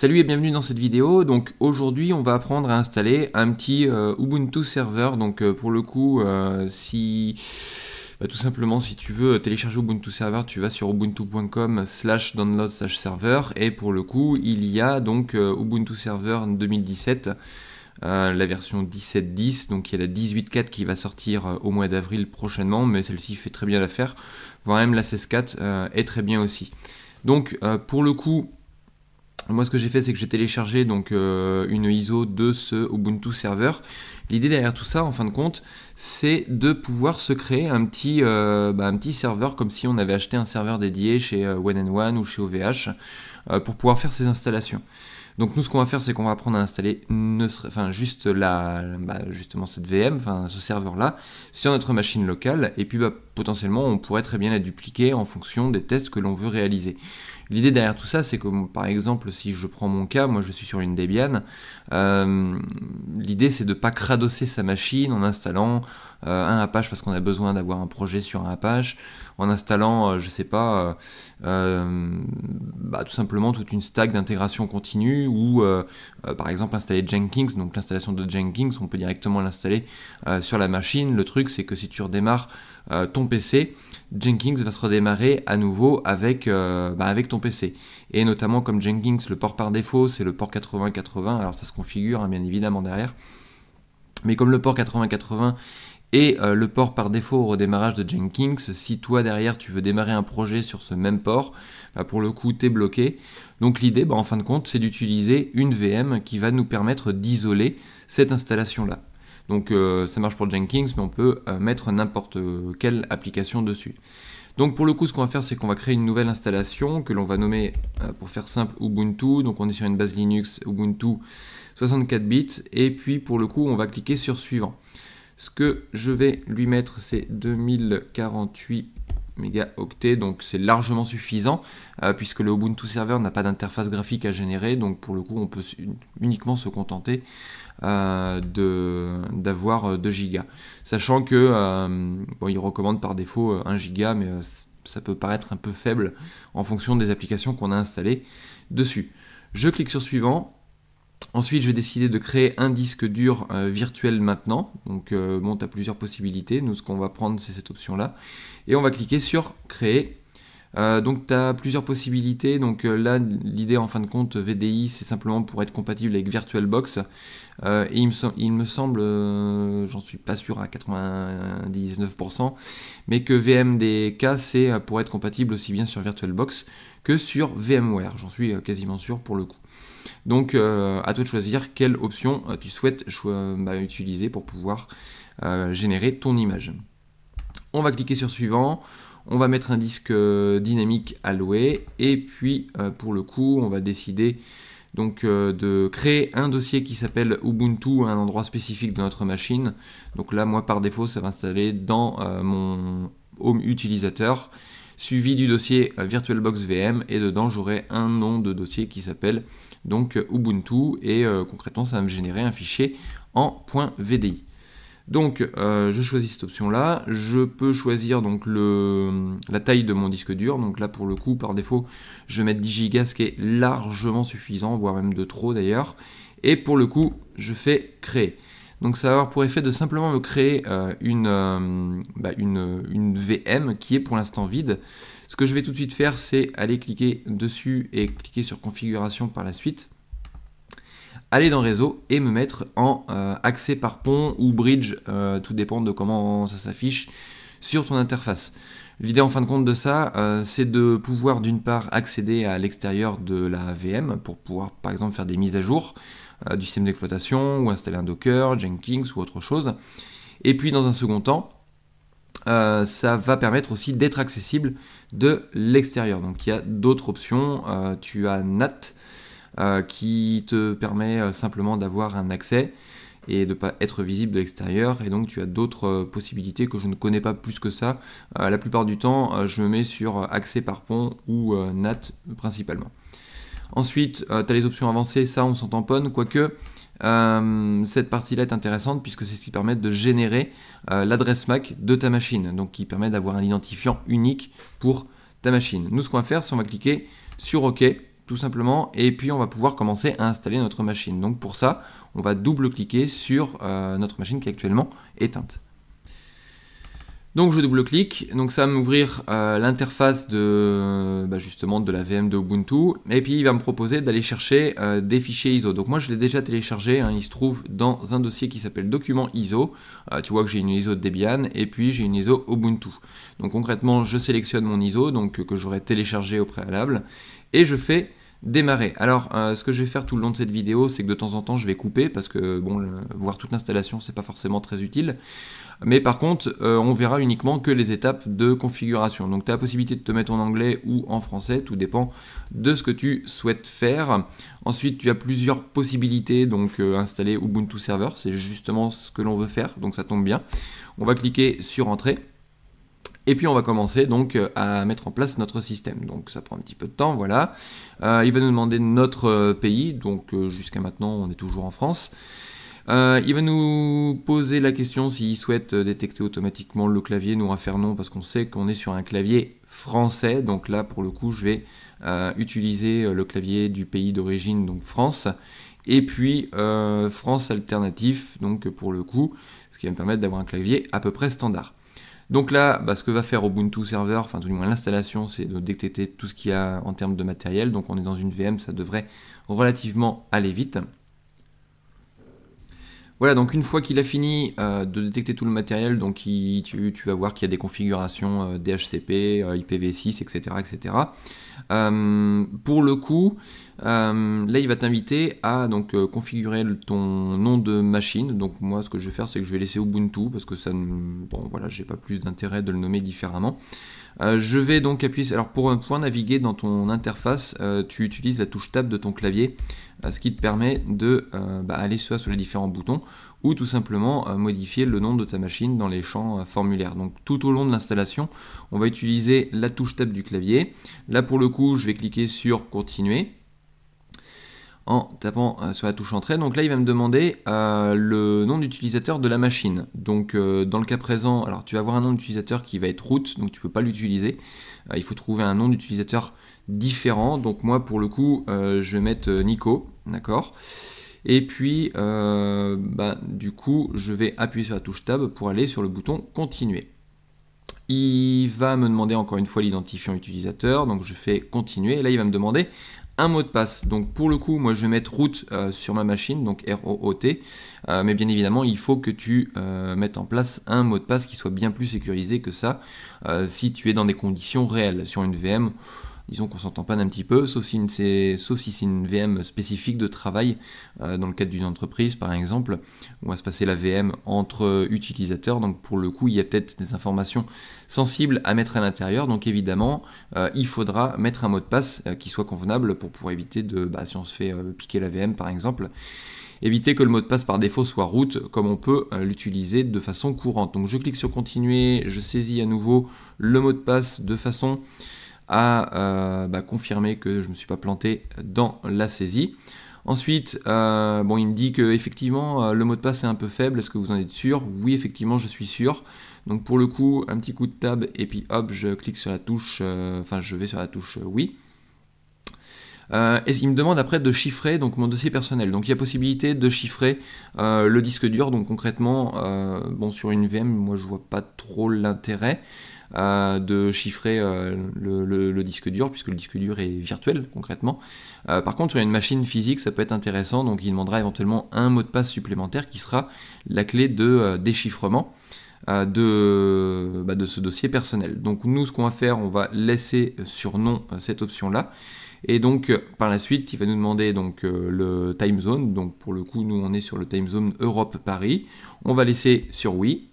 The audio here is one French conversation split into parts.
Salut et bienvenue dans cette vidéo. Donc aujourd'hui, on va apprendre à installer un petit euh, Ubuntu Server, Donc euh, pour le coup, euh, si bah, tout simplement si tu veux télécharger Ubuntu Server, tu vas sur ubuntu.com/download/server et pour le coup, il y a donc Ubuntu Server 2017. la version 17.10, donc il y a la 18.4 qui va sortir au mois d'avril prochainement, mais celle-ci fait très bien l'affaire, voire même la 16.4 est très bien aussi. Donc pour le coup, moi, ce que j'ai fait, c'est que j'ai téléchargé donc euh, une ISO de ce Ubuntu serveur. L'idée derrière tout ça, en fin de compte, c'est de pouvoir se créer un petit, euh, bah, un petit serveur comme si on avait acheté un serveur dédié chez onen euh, One One ou chez OVH pour pouvoir faire ces installations. Donc nous, ce qu'on va faire, c'est qu'on va apprendre à installer enfin, juste la, bah, justement cette VM, enfin, ce serveur-là, sur notre machine locale. Et puis, bah, potentiellement, on pourrait très bien la dupliquer en fonction des tests que l'on veut réaliser. L'idée derrière tout ça, c'est que par exemple, si je prends mon cas, moi je suis sur une Debian, euh, l'idée c'est de ne pas cradosser sa machine en installant euh, un Apache parce qu'on a besoin d'avoir un projet sur un Apache, en installant, je euh, je sais pas, bah, tout simplement toute une stack d'intégration continue ou par exemple installer Jenkins, donc l'installation de Jenkins, on peut directement l'installer sur la machine. Le truc c'est que si tu redémarres ton PC, Jenkins va se redémarrer à nouveau avec, bah, avec ton PC. Et notamment comme Jenkins, le port par défaut, c'est le port 8080, alors ça se configure hein, bien évidemment derrière. Mais comme le port 8080 est euh, le port par défaut au redémarrage de Jenkins, si toi derrière tu veux démarrer un projet sur ce même port, bah, pour le coup tu es bloqué. Donc l'idée bah, en fin de compte c'est d'utiliser une VM qui va nous permettre d'isoler cette installation là. Donc euh, ça marche pour Jenkins mais on peut euh, mettre n'importe quelle application dessus. Donc pour le coup, ce qu'on va faire, c'est qu'on va créer une nouvelle installation que l'on va nommer, euh, pour faire simple, Ubuntu. Donc on est sur une base Linux Ubuntu 64 bits. Et puis pour le coup, on va cliquer sur suivant. Ce que je vais lui mettre, c'est 2048 mégaoctets, donc c'est largement suffisant euh, puisque le Ubuntu serveur n'a pas d'interface graphique à générer, donc pour le coup on peut uniquement se contenter euh, d'avoir 2 euh, gigas. Sachant que, euh, il recommande par défaut 1 giga, mais ça peut paraître un peu faible en fonction des applications qu'on a installées dessus. Je clique sur suivant. Ensuite, je vais décider de créer un disque dur virtuel maintenant. Donc, bon, tu as plusieurs possibilités. Nous, ce qu'on va prendre, c'est cette option-là. Et on va cliquer sur Créer euh, donc tu as plusieurs possibilités. Donc euh, là, l'idée en fin de compte, VDI, c'est simplement pour être compatible avec VirtualBox. Euh, et il me, semble, j'en suis pas sûr à 99%, mais que VMDK, c'est pour être compatible aussi bien sur VirtualBox que sur VMware. J'en suis quasiment sûr pour le coup. Donc à toi de choisir quelle option tu souhaites bah, utiliser pour pouvoir générer ton image. On va cliquer sur suivant. On va mettre un disque euh, dynamique alloué et puis euh, pour le coup on va décider donc euh, de créer un dossier qui s'appelle Ubuntu à un endroit spécifique de notre machine. Donc là, moi par défaut, ça va installer dans mon home utilisateur, suivi du dossier VirtualBox VM, et dedans j'aurai un nom de dossier qui s'appelle donc Ubuntu, et concrètement ça va me générer un fichier en .vdi. Donc euh, je choisis cette option-là. Je peux choisir donc la taille de mon disque dur. Donc là pour le coup, par défaut, je vais mettre 10 Go, ce qui est largement suffisant, voire même de trop d'ailleurs. Et pour le coup, je fais créer. Donc ça va avoir pour effet de simplement me créer euh, une, euh, bah, VM qui est pour l'instant vide. Ce que je vais tout de suite faire, c'est aller cliquer dessus et cliquer sur configuration par la suite aller dans le réseau et me mettre en euh, accès par pont ou bridge, euh, tout dépend de comment ça s'affiche sur ton interface. L'idée en fin de compte de ça, euh, c'est de pouvoir d'une part accéder à l'extérieur de la VM pour pouvoir par exemple faire des mises à jour du système d'exploitation ou installer un Docker, Jenkins ou autre chose. Et puis dans un second temps, ça va permettre aussi d'être accessible de l'extérieur. Donc il y a d'autres options. tu as NAT euh, qui te permet euh, simplement d'avoir un accès et de ne pas être visible de l'extérieur. Et donc tu as d'autres euh, possibilités que je ne connais pas plus que ça. la plupart du temps, je me mets sur accès par pont ou NAT principalement. Ensuite, tu as les options avancées, ça on s'en tamponne, quoique cette partie-là est intéressante puisque c'est ce qui permet de générer l'adresse MAC de ta machine, donc qui permet d'avoir un identifiant unique pour ta machine. Nous, ce qu'on va faire, c'est on va cliquer sur OK tout simplement, et puis on va pouvoir commencer à installer notre machine. Donc pour ça, on va double-cliquer sur euh, notre machine qui est actuellement éteinte. Donc je double-clique, donc ça va m'ouvrir euh, l'interface de bah, justement de la VM de Ubuntu, et puis il va me proposer d'aller chercher euh, des fichiers ISO. Donc moi je l'ai déjà téléchargé, hein. il se trouve dans un dossier qui s'appelle document ISO. tu vois que j'ai une ISO de Debian et puis j'ai une ISO Ubuntu. Donc concrètement je sélectionne mon ISO donc que j'aurais téléchargé au préalable et je fais démarrer. Alors, euh, ce que je vais faire tout le long de cette vidéo, c'est que de temps en temps, je vais couper parce que bon, voir toute l'installation, c'est pas forcément très utile. Mais par contre, euh, on verra uniquement que les étapes de configuration. Donc, tu as la possibilité de te mettre en anglais ou en français, tout dépend de ce que tu souhaites faire. Ensuite, tu as plusieurs possibilités, donc euh, installer Ubuntu Server, c'est justement ce que l'on veut faire, donc ça tombe bien. On va cliquer sur Entrée. Et puis on va commencer donc euh, à mettre en place notre système. Donc ça prend un petit peu de temps, voilà. Euh, il va nous demander notre euh, pays, donc jusqu'à maintenant on est toujours en France. il va nous poser la question s'il souhaite détecter automatiquement le clavier, nous refaire non parce qu'on sait qu'on est sur un clavier français. Donc là pour le coup je vais utiliser le clavier du pays d'origine, donc France. Et puis France alternatif, donc pour le coup, ce qui va me permettre d'avoir un clavier à peu près standard. Donc là, bah, ce que va faire Ubuntu Server, enfin tout du moins l'installation, c'est de détecter tout ce qu'il y a en termes de matériel. Donc on est dans une VM, ça devrait relativement aller vite. Voilà, donc une fois qu'il a fini euh, de détecter tout le matériel, donc tu, vas voir qu'il y a des configurations DHCP, IPv6, etc. etc. pour le coup, euh, là il va t'inviter à donc, euh, configurer ton nom de machine. Donc moi ce que je vais faire c'est que je vais laisser Ubuntu parce que ça ne... Bon voilà, j'ai pas plus d'intérêt de le nommer différemment. Euh, je vais donc appuyer. Alors pour point naviguer dans ton interface, euh, tu utilises la touche Tab de ton clavier, euh, ce qui te permet de bah, aller soit sur les différents boutons ou tout simplement modifier le nom de ta machine dans les champs formulaires. Donc tout au long de l'installation, on va utiliser la touche Tab du clavier. Là pour le coup, je vais cliquer sur Continuer en tapant euh, sur la touche entrée. Donc là, il va me demander euh, le nom d'utilisateur de la machine. Donc euh, dans le cas présent, alors tu vas avoir un nom d'utilisateur qui va être root, donc tu ne peux pas l'utiliser. il faut trouver un nom d'utilisateur différent. Donc moi, pour le coup, je vais mettre Nico, d'accord et puis, bah, du coup, je vais appuyer sur la touche Tab pour aller sur le bouton Continuer. Il va me demander encore une fois l'identifiant utilisateur, donc je fais continuer, et là il va me demander un mot de passe. Donc pour le coup, moi je vais mettre root euh, sur ma machine, donc r o t euh, mais bien évidemment il faut que tu euh, mettes en place un mot de passe qui soit bien plus sécurisé que ça si tu es dans des conditions réelles. Sur une VM, disons qu'on s'entend pas un petit peu, sauf si c'est si une VM spécifique de travail euh, dans le cadre d'une entreprise par exemple, où va se passer la VM entre utilisateurs, donc pour le coup il y a peut-être des informations sensibles à mettre à l'intérieur, donc évidemment euh, il faudra mettre un mot de passe euh, qui soit convenable pour pouvoir éviter de, bah, si on se fait piquer la VM par exemple, éviter que le mot de passe par défaut soit route comme on peut l'utiliser de façon courante. Donc je clique sur continuer, je saisis à nouveau le mot de passe de façon à euh, bah, confirmer que je ne me suis pas planté dans la saisie. Ensuite, euh, bon, il me dit que effectivement euh, le mot de passe est un peu faible. Est-ce que vous en êtes sûr Oui, effectivement, je suis sûr. Donc pour le coup, un petit coup de tab et puis hop, je clique sur la touche. enfin, je vais sur la touche oui. et il me demande après de chiffrer donc mon dossier personnel. Donc il y a possibilité de chiffrer le disque dur. Donc concrètement, bon sur une VM, moi je vois pas trop l'intérêt. Euh, de chiffrer euh, le, disque dur, puisque le disque dur est virtuel concrètement. Euh, par contre, sur une machine physique, ça peut être intéressant, donc il demandera éventuellement un mot de passe supplémentaire qui sera la clé de déchiffrement. De, bah, de, ce dossier personnel. Donc nous, ce qu'on va faire, on va laisser sur non cette option-là. Et donc par la suite, il va nous demander donc le time zone. Donc pour le coup, nous on est sur le time zone Europe Paris. On va laisser sur oui.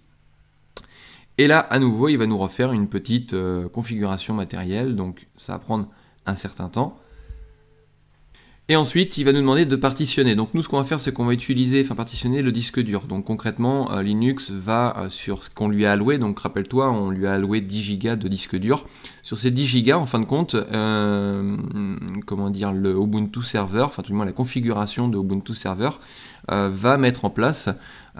Et là, à nouveau, il va nous refaire une petite euh, configuration matérielle, donc ça va prendre un certain temps. Et ensuite, il va nous demander de partitionner. Donc nous, ce qu'on va faire, c'est qu'on va utiliser, enfin partitionner le disque dur. Donc concrètement, euh, Linux va euh, sur ce qu'on lui a alloué. Donc rappelle-toi, on lui a alloué 10 Go de disque dur. Sur ces 10 Go, en fin de compte, comment dire, le Ubuntu Server, enfin tout le moins la configuration de Ubuntu Server, euh, va mettre en place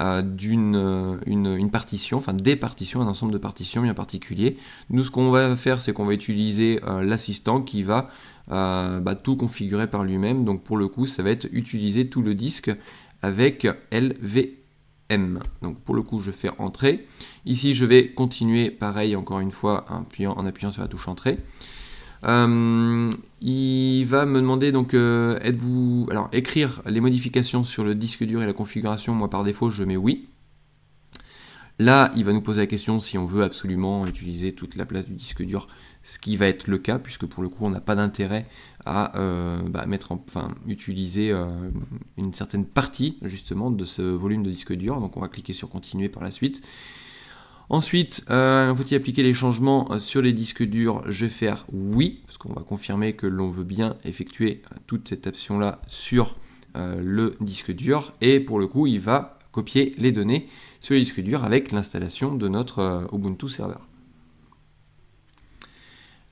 euh, d'une euh, une, partition, enfin des partitions, un ensemble de partitions bien particulier. Nous, ce qu'on va faire, c'est qu'on va utiliser l'assistant qui va bah, tout configurer par lui-même. Donc pour le coup, ça va être utiliser tout le disque avec LVM. Donc pour le coup, je fais entrer. Ici, je vais continuer pareil encore une fois en appuyant sur la touche entrée. Euh, il va me demander donc euh, êtes-vous alors écrire les modifications sur le disque dur et la configuration. Moi par défaut je mets oui. Là il va nous poser la question si on veut absolument utiliser toute la place du disque dur, ce qui va être le cas puisque pour le coup on n'a pas d'intérêt à euh, bah, mettre enfin utiliser une certaine partie justement de ce volume de disque dur. Donc on va cliquer sur continuer par la suite. Ensuite, euh, faut-il appliquer les changements euh, sur les disques durs Je vais faire oui, parce qu'on va confirmer que l'on veut bien effectuer euh, toute cette option là sur le disque dur. Et pour le coup, il va copier les données sur le disque dur avec l'installation de notre Ubuntu serveur.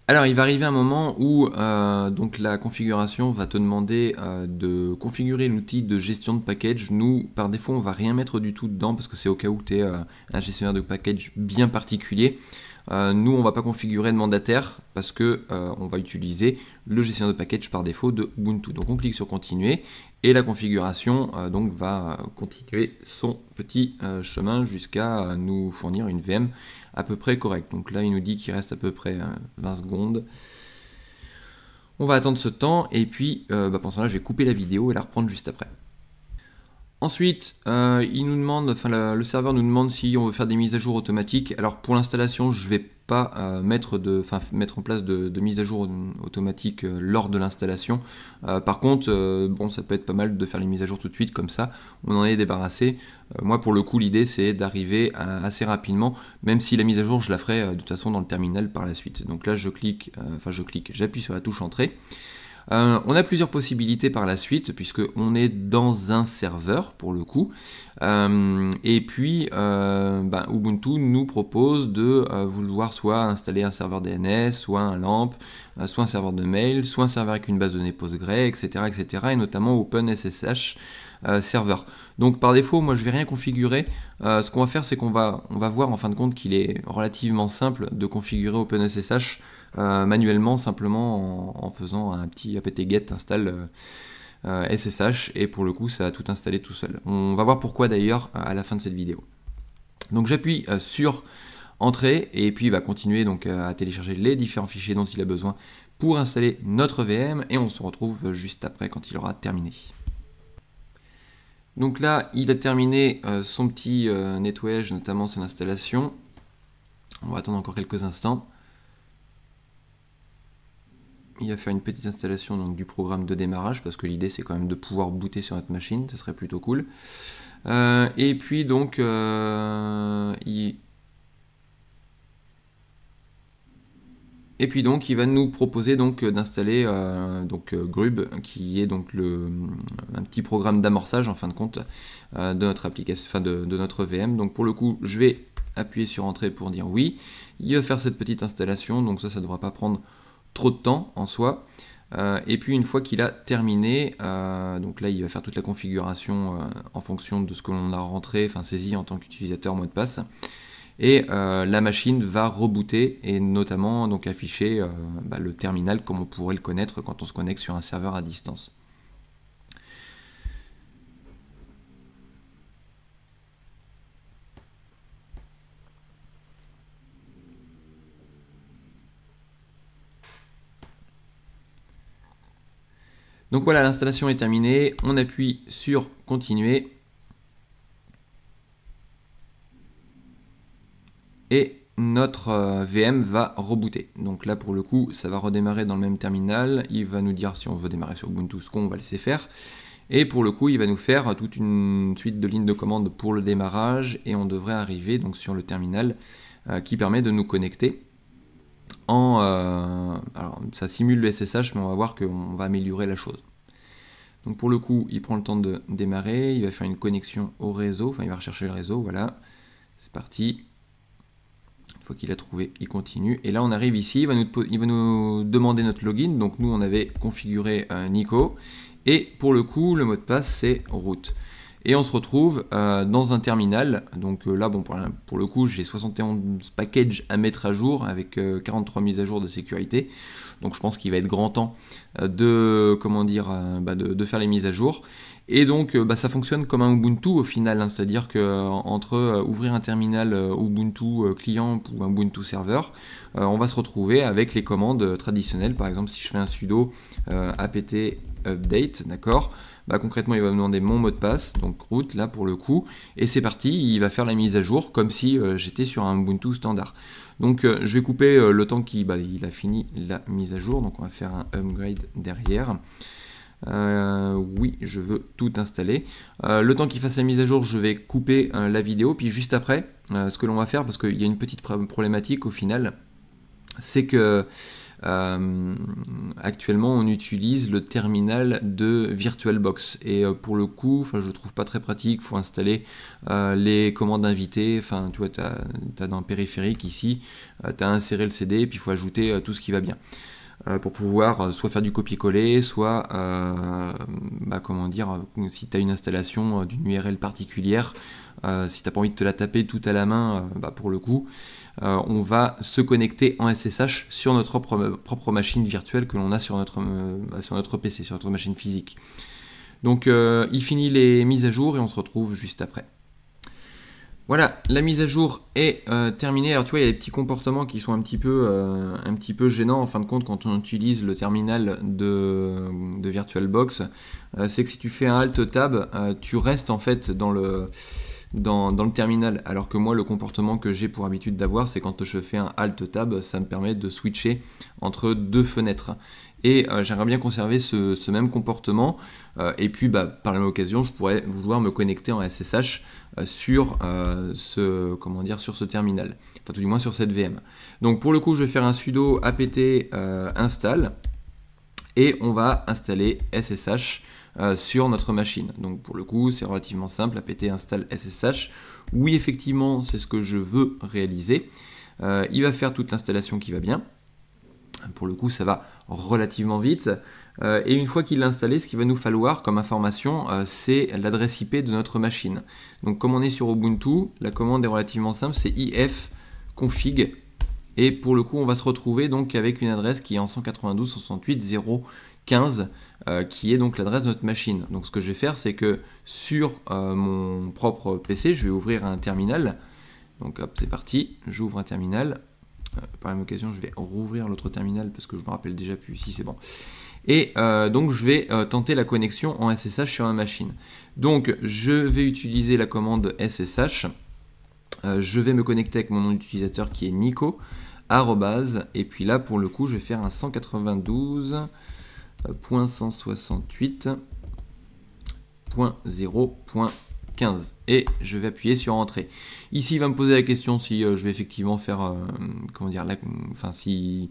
Alors il va arriver un moment où euh, donc la configuration va te demander euh, de configurer l'outil de gestion de package. Nous, par défaut, on va rien mettre du tout dedans parce que c'est au cas où tu es euh, un gestionnaire de package bien particulier. nous, on va pas configurer de mandataire parce que on va utiliser le gestionnaire de package par défaut de Ubuntu. Donc on clique sur continuer et la configuration donc va continuer son petit chemin jusqu'à nous fournir une VM à peu près correct. Donc là, il nous dit qu'il reste à peu près 20 hein, secondes. On va attendre ce temps et puis euh, bah, pendant là, je vais couper la vidéo et la reprendre juste après. Ensuite, euh, il nous demande, enfin, le, le serveur nous demande si on veut faire des mises à jour automatiques. Alors pour l'installation, je vais pas mettre, de, mettre en place de, mise à jour automatique euh, lors de l'installation. Euh, par contre, euh, bon, ça peut être pas mal de faire les mises à jour tout de suite, comme ça, on en est débarrassé. moi, pour le coup, l'idée, c'est d'arriver assez rapidement, même si la mise à jour, je la ferai de toute façon dans le terminal par la suite. Donc là, je clique, enfin, je clique, j'appuie sur la touche Entrée. Euh, on a plusieurs possibilités par la suite, puisque on est dans un serveur pour le coup. Euh, et puis, euh, ben, Ubuntu nous propose de vouloir soit installer un serveur DNS, soit un LAMP, soit un serveur de mail, soit un serveur avec une base de données PostgreSQL, etc., etc., et notamment OpenSSH serveur. Donc par défaut, moi je vais rien configurer. ce qu'on va faire, c'est qu'on va voir en fin de compte qu'il est relativement simple de configurer OpenSSH euh, manuellement simplement en, faisant un petit apt-get install SSH euh, euh, et pour le coup ça a tout installé tout seul. On va voir pourquoi d'ailleurs à la fin de cette vidéo. Donc j'appuie sur entrée et puis il bah, va continuer donc à télécharger les différents fichiers dont il a besoin pour installer notre VM et on se retrouve juste après quand il aura terminé. Donc là il a terminé son petit nettoyage notamment son installation. On va attendre encore quelques instants il va faire une petite installation donc, du programme de démarrage, parce que l'idée c'est quand même de pouvoir booter sur notre machine, ce serait plutôt cool. Euh, et puis donc, euh, il... Et puis donc il va nous proposer donc d'installer euh, donc Grub qui est donc le, un petit programme d'amorçage en fin de compte de notre application, de, de notre VM. Donc pour le coup je vais appuyer sur entrée pour dire oui. Il va faire cette petite installation, donc ça ça ne devra pas prendre trop de temps en soi. Euh, et puis une fois qu'il a terminé, euh, donc là il va faire toute la configuration euh, en fonction de ce que l'on a rentré, enfin saisi en tant qu'utilisateur mot de passe. Et la machine va rebooter et notamment donc afficher bah, le terminal comme on pourrait le connaître quand on se connecte sur un serveur à distance. Donc voilà, l'installation est terminée. On appuie sur continuer. Et notre euh, VM va rebooter. Donc là, pour le coup, ça va redémarrer dans le même terminal. Il va nous dire si on veut démarrer sur Ubuntu, ce qu'on va laisser faire. Et pour le coup, il va nous faire toute une suite de lignes de commande pour le démarrage. Et on devrait arriver donc sur le terminal euh, qui permet de nous connecter en... Euh, alors ça simule le SSH, mais on va voir qu'on va améliorer la chose. Donc pour le coup, il prend le temps de démarrer, il va faire une connexion au réseau, enfin il va rechercher le réseau, voilà. C'est parti. Une fois qu'il a trouvé, il continue. Et là on arrive ici, il va nous, demander notre login. Donc nous on avait configuré euh, Nico. Et pour le coup, le mot de passe c'est route. Et on se retrouve euh, dans un terminal. Donc euh, là, bon, pour, le coup, j'ai 71 packages à mettre à jour avec 43 euh, mises à jour de sécurité. Donc je pense qu'il va être grand temps de, comment dire, bah, de, faire les mises à jour. Et donc bah, ça fonctionne comme un Ubuntu au final, hein. c'est-à-dire qu'entre entre ouvrir un terminal Ubuntu client ou un Ubuntu serveur, on va se retrouver avec les commandes traditionnelles. Par exemple, si je fais un sudo apt update, d'accord bah, concrètement, il va me demander mon mot de passe, donc route là pour le coup, et c'est parti, il va faire la mise à jour comme si euh, j'étais sur un Ubuntu standard. Donc euh, je vais couper euh, le temps qu'il bah, il a fini la mise à jour, donc on va faire un upgrade derrière. oui, je veux tout installer. le temps qu'il fasse la mise à jour, je vais couper la vidéo. Puis juste après, ce que l'on va faire, parce qu'il y a une petite problématique au final, c'est que euh, actuellement, on utilise le terminal de VirtualBox et euh, pour le coup, enfin, je le trouve pas très pratique. Faut installer euh, les commandes invitées. Enfin, tu vois, tu as dans le périphérique ici, tu as inséré le CD et puis il faut ajouter tout ce qui va bien. Euh, pour pouvoir euh, soit faire du copier-coller, soit, euh, bah, comment dire, si tu as une installation d'une URL particulière, si tu n'as pas envie de te la taper tout à la main, bah, pour le coup, on va se connecter en SSH sur notre propre, machine virtuelle que l'on a sur notre, sur notre PC, sur notre machine physique. Donc il finit les mises à jour et on se retrouve juste après. Voilà, la mise à jour est euh, terminée. Alors tu vois, il y a des petits comportements qui sont un petit peu, euh, gênants en fin de compte quand on utilise le terminal de, VirtualBox. Euh, c'est que si tu fais un Alt Tab, tu restes en fait dans le, dans, le terminal. Alors que moi, le comportement que j'ai pour habitude d'avoir, c'est quand je fais un Alt Tab, ça me permet de switcher entre deux fenêtres. Et euh, j'aimerais bien conserver ce, même comportement. Euh, et puis, bah, par la même occasion, je pourrais vouloir me connecter en SSH euh, sur, ce, comment dire, sur ce terminal. Enfin, tout du moins sur cette VM. Donc, pour le coup, je vais faire un sudo apt install. Et on va installer SSH sur notre machine. Donc pour le coup, c'est relativement simple, apt install ssh. Oui, effectivement, c'est ce que je veux réaliser. il va faire toute l'installation qui va bien. Pour le coup, ça va relativement vite. Euh, et une fois qu'il l'a installé, ce qu'il va nous falloir comme information, euh, c'est l'adresse IP de notre machine. Donc comme on est sur Ubuntu, la commande est relativement simple, c'est ifconfig Et pour le coup, on va se retrouver donc avec une adresse qui est en 192.68.0.15 euh, qui est donc l'adresse de notre machine. Donc ce que je vais faire c'est que sur mon propre PC je vais ouvrir un terminal. Donc hop c'est parti, j'ouvre un terminal, euh, par la même occasion, je vais rouvrir l'autre terminal parce que je me rappelle déjà plus. Si c'est bon. Et euh, donc je vais euh, tenter la connexion en SSH sur ma machine. Donc je vais utiliser la commande SSH. je vais me connecter avec mon nom d'utilisateur qui est Nico. et puis là pour le coup je vais faire un 192.168.0.1 15. Et je vais appuyer sur Entrée. Ici, il va me poser la question si euh, je vais effectivement faire, euh, comment dire, enfin si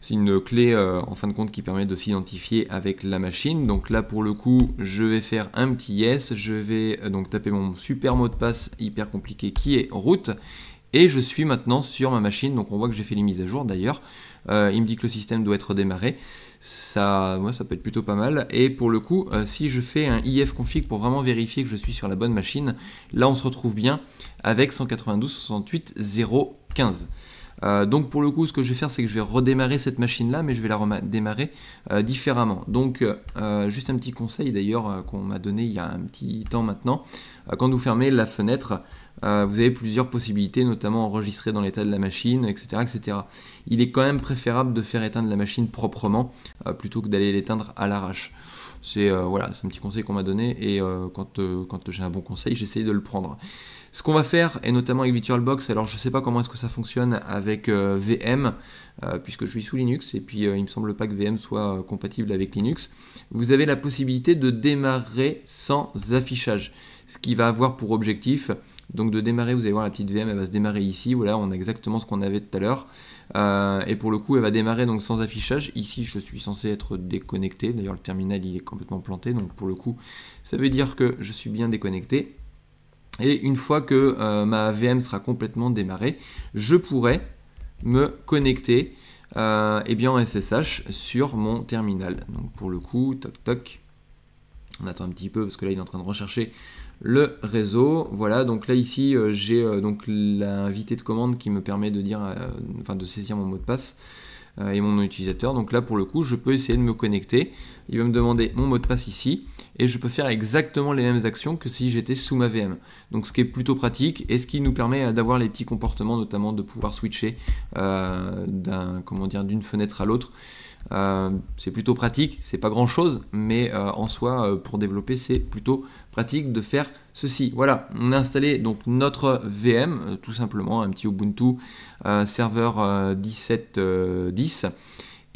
c'est une clé euh, en fin de compte qui permet de s'identifier avec la machine. Donc là pour le coup, je vais faire un petit yes, je vais donc taper mon super mot de passe hyper compliqué qui est route et je suis maintenant sur ma machine. Donc on voit que j'ai fait les mises à jour d'ailleurs. il me dit que le système doit être démarré ça, ça peut être plutôt pas mal. Et pour le coup, euh, si je fais un ifconfig config pour vraiment vérifier que je suis sur la bonne machine, là on se retrouve bien avec 192 euh, donc pour le coup, ce que je vais faire, c'est que je vais redémarrer cette machine-là, mais je vais la redémarrer euh, différemment. Donc euh, juste un petit conseil d'ailleurs qu'on m'a donné il y a un petit temps maintenant. quand vous fermez la fenêtre, vous avez plusieurs possibilités, notamment enregistrer dans l'état de la machine, etc., etc. Il est quand même préférable de faire éteindre la machine proprement plutôt que d'aller l'éteindre à l'arrache. C'est voilà, un petit conseil qu'on m'a donné et quand, quand j'ai un bon conseil, j'essaye de le prendre. Ce qu'on va faire, et notamment avec VirtualBox, alors je ne sais pas comment est-ce que ça fonctionne avec euh, VM, euh, puisque je suis sous Linux, et puis il euh, il me semble pas que VM soit compatible avec Linux, vous avez la possibilité de démarrer sans affichage, ce qui va avoir pour objectif, donc de démarrer, vous allez voir la petite VM, elle va se démarrer ici, voilà, on a exactement ce qu'on avait tout à l'heure, et pour le coup, elle va démarrer donc sans affichage, ici je suis censé être déconnecté, d'ailleurs le terminal il est complètement planté, donc pour le coup, ça veut dire que je suis bien déconnecté, et une fois que euh, ma VM sera complètement démarrée, je pourrai me connecter euh, eh bien en SSH sur mon terminal. Donc pour le coup, toc toc. On attend un petit peu parce que là il est en train de rechercher le réseau. Voilà, donc là ici euh, j'ai donc l'invité de commande qui me permet de dire, enfin de saisir mon mot de passe. Euh, et mon utilisateur. Donc là, pour le coup, je peux essayer de me connecter. Il va me demander mon mot de passe ici et je peux faire exactement les mêmes actions que si j'étais sous ma VM. Donc ce qui est plutôt pratique et ce qui nous permet euh, d'avoir les petits comportements, notamment de pouvoir switcher euh, d'une fenêtre à l'autre. c'est plutôt pratique, c'est pas grand chose, mais en soi, pour développer, c'est plutôt pratique de faire ceci. Voilà, on a installé donc notre VM, euh, tout simplement, un petit Ubuntu euh, serveur 17.10. Euh,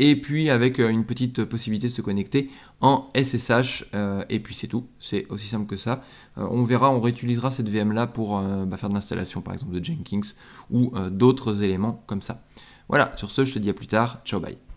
et puis avec une petite possibilité de se connecter en SSH. et puis c'est tout, c'est aussi simple que ça. on verra, on réutilisera cette VM là pour bah, faire de l'installation par exemple de Jenkins ou d'autres éléments comme ça. Voilà, sur ce, je te dis à plus tard. Ciao, bye.